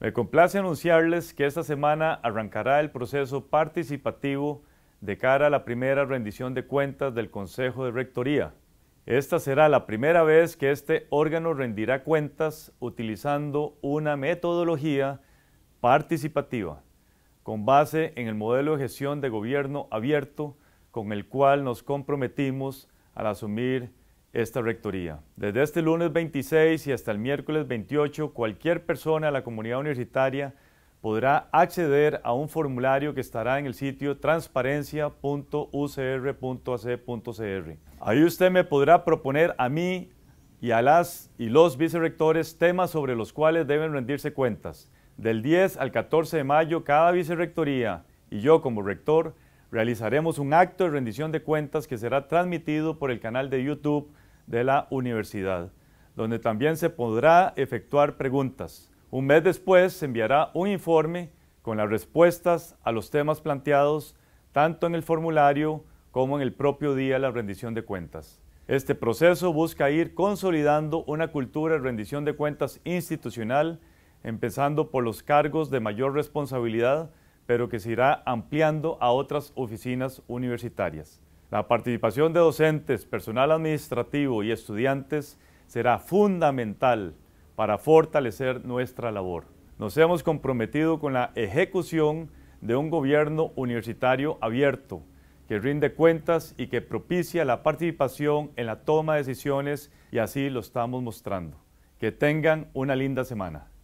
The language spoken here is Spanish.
Me complace anunciarles que esta semana arrancará el proceso participativo de cara a la primera rendición de cuentas del Consejo de Rectoría. Esta será la primera vez que este órgano rendirá cuentas utilizando una metodología participativa, con base en el modelo de gestión de gobierno abierto con el cual nos comprometimos al asumir esta rectoría. Desde este lunes 26 y hasta el miércoles 28, cualquier persona de la comunidad universitaria podrá acceder a un formulario que estará en el sitio transparencia.ucr.ac.cr. Ahí usted me podrá proponer a mí y a las y los vicerrectores temas sobre los cuales deben rendirse cuentas. Del 10 al 14 de mayo, cada vicerrectoría y yo como rector realizaremos un acto de rendición de cuentas que será transmitido por el canal de YouTube de la universidad, donde también se podrá efectuar preguntas. Un mes después se enviará un informe con las respuestas a los temas planteados tanto en el formulario como en el propio día de la rendición de cuentas. Este proceso busca ir consolidando una cultura de rendición de cuentas institucional, empezando por los cargos de mayor responsabilidad, pero que se irá ampliando a otras oficinas universitarias. La participación de docentes, personal administrativo y estudiantes será fundamental para fortalecer nuestra labor. Nos hemos comprometido con la ejecución de un gobierno universitario abierto, que rinde cuentas y que propicia la participación en la toma de decisiones y así lo estamos mostrando. Que tengan una linda semana.